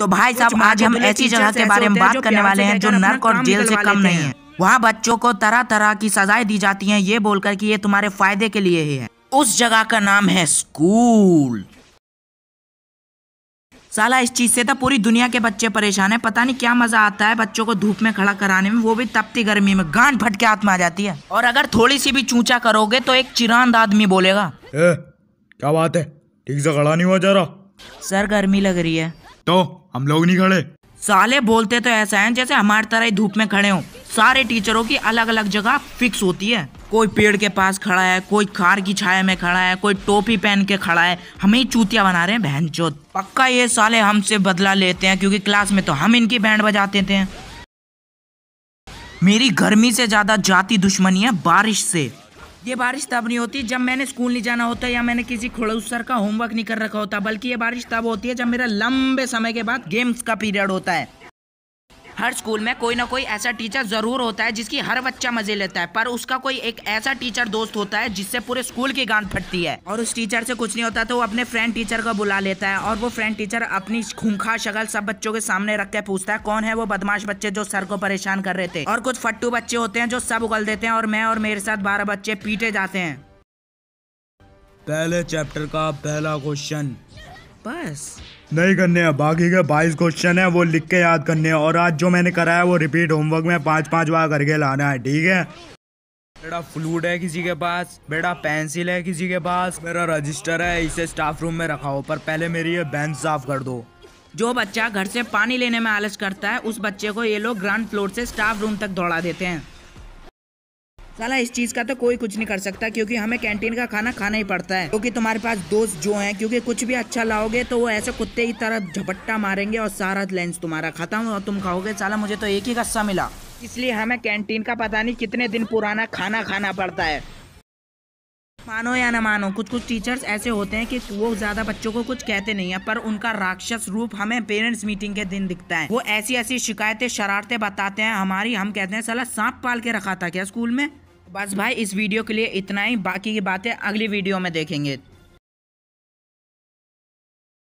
तो भाई साहब आज हम ऐसी जगह के बारे में बात करने वाले हैं जो नर्क और जेल से कम नहीं है वहाँ बच्चों को तरह तरह की सजाएं दी जाती हैं ये बोलकर कि ये तुम्हारे फायदे के लिए ही है उस जगह का नाम है स्कूल साला इस चीज़ से तो पूरी दुनिया के बच्चे परेशान है पता नहीं क्या मजा आता है बच्चों को धूप में खड़ा कराने में वो भी तपती गर्मी में गांड फट के हाथ में आ जाती है और अगर थोड़ी सी भी चूचा करोगे तो एक चिरांद आदमी बोलेगा ए, क्या बात है ठीक से खड़ा नहीं हुआ जा रहा सर गर्मी लग रही है तो हम लोग नहीं खड़े साले बोलते तो ऐसा है जैसे हमारे तरह ही धूप में खड़े हो सारे टीचरों की अलग अलग जगह फिक्स होती है कोई पेड़ के पास खड़ा है कोई कार की छाया में खड़ा है कोई टोपी पहन के खड़ा है हमें चूतिया बना रहे हैं बहन चोत पक्का ये साले हमसे बदला लेते हैं क्योंकि क्लास में तो हम इनकी बैंड बजाते थे मेरी गर्मी से ज्यादा जाति दुश्मनी है बारिश से ये बारिश तब नहीं होती जब मैंने स्कूल नहीं जाना होता या मैंने किसी खड़ोस सर का होमवर्क नहीं कर रखा होता बल्कि ये बारिश तब होती है जब मेरा लंबे समय के बाद गेम्स का पीरियड होता है हर स्कूल में कोई ना कोई ऐसा टीचर ज़रूर होता है जिसकी हर बच्चा मज़े लेता है पर उसका कोई एक ऐसा टीचर दोस्त होता है जिससे पूरे स्कूल की गांध फटती है और उस टीचर से कुछ नहीं होता तो वो अपने फ्रेंड टीचर को बुला लेता है और वो फ्रेंड टीचर अपनी खूंखा शगल सब बच्चों के सामने रख के पूछता है कौन है वो बदमाश बच्चे जो सर को परेशान कर रहे थे और कुछ फट्टू बच्चे होते हैं जो सब उगल देते हैं और मैं और मेरे साथ बारह बच्चे पीटे जाते हैं पहले चैप्टर का पहला क्वेश्चन बस नहीं करने हैं बाकी के बाईस क्वेश्चन है वो लिख के याद करने हैं और आज जो मैंने करा है वो रिपीट होमवर्क में पाँच पाँच बार करके लाना है ठीक है बेटा फ्लूट है किसी के पास बेटा पेंसिल है किसी के पास मेरा रजिस्टर है इसे स्टाफ रूम में रखा हो पर पहले मेरी ये बेंच साफ कर दो जो बच्चा घर से पानी लेने में आलस करता है उस बच्चे को ये लोग ग्राउंड फ्लोर से स्टाफ रूम तक दौड़ा देते हैं साला इस चीज का तो कोई कुछ नहीं कर सकता क्योंकि हमें कैंटीन का खाना खाना ही पड़ता है क्योंकि तुम्हारे पास दोस्त जो है क्योंकि कुछ भी अच्छा लाओगे तो वो ऐसे कुत्ते की तरफ झपट्टा मारेंगे और सारा लेंस तुम्हारा खत्म और तुम खाओगे साला मुझे तो एक ही कस्सा मिला इसलिए हमें कैंटीन का पता नहीं कितने दिन पुराना खाना खाना पड़ता है मानो या न मानो कुछ कुछ टीचर्स ऐसे होते हैं कि वो ज्यादा बच्चों को कुछ कहते नहीं है पर उनका राक्षस रूप हमें पेरेंट्स मीटिंग के दिन दिखता है वो ऐसी ऐसी शिकायतें शरारतें बताते हैं हमारी हम कहते हैं साला सांप पाल के रखा था क्या स्कूल में बस भाई इस वीडियो के लिए इतना ही बाकी की बातें अगली वीडियो में देखेंगे